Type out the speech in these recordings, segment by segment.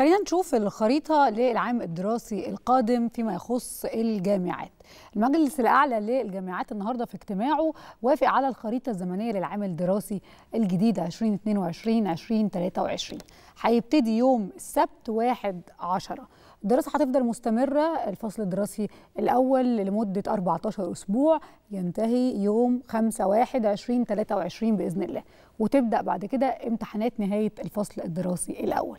خلينا نشوف الخريطة للعام الدراسي القادم فيما يخص الجامعات المجلس الأعلى للجامعات النهاردة في اجتماعه وافق على الخريطة الزمنية للعام الدراسي الجديد 2022-2023 هيبتدي يوم السبت 1 10 الدراسة هتفضل مستمرة الفصل الدراسي الأول لمدة 14 أسبوع ينتهي يوم 5 1 2023 بإذن الله وتبدأ بعد كده امتحانات نهاية الفصل الدراسي الأول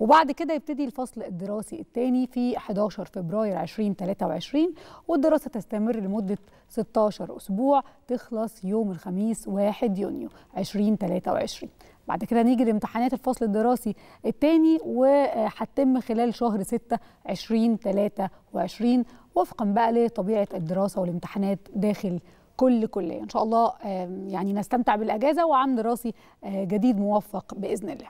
وبعد كده يبتدي الفصل الدراسي الثاني في 11 فبراير 2023 والدراسة تستمر لمدة 16 أسبوع تخلص يوم الخميس 1 يونيو 2023 بعد كده نيجي لامتحانات الفصل الدراسي الثاني وهتتم خلال شهر 6 2023 وفقا بقى لطبيعة الدراسة والامتحانات داخل كل كلية إن شاء الله يعني نستمتع بالأجازة وعام دراسي آه، جديد موفق بإذن الله